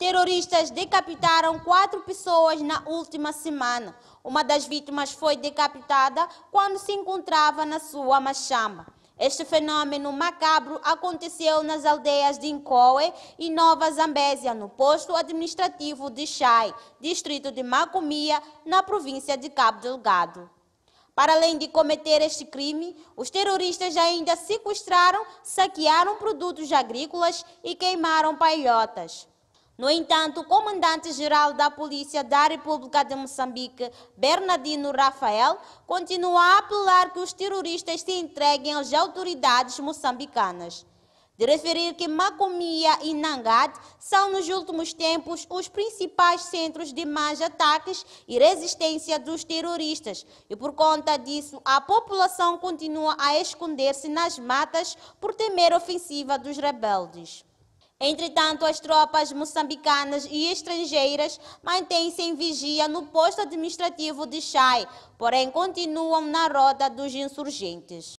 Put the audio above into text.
Terroristas decapitaram quatro pessoas na última semana. Uma das vítimas foi decapitada quando se encontrava na sua machamba. Este fenômeno macabro aconteceu nas aldeias de Incoe e Nova Zambésia, no posto administrativo de Chai, distrito de Macomia, na província de Cabo Delgado. Para além de cometer este crime, os terroristas ainda sequestraram, saquearam produtos agrícolas e queimaram paiotas. No entanto, o comandante-geral da Polícia da República de Moçambique, Bernardino Rafael, continua a apelar que os terroristas se entreguem às autoridades moçambicanas. De referir que Macomia e Nangat são, nos últimos tempos, os principais centros de mais ataques e resistência dos terroristas, e por conta disso, a população continua a esconder-se nas matas por temer ofensiva dos rebeldes. Entretanto, as tropas moçambicanas e estrangeiras mantêm-se em vigia no posto administrativo de Chai, porém continuam na roda dos insurgentes.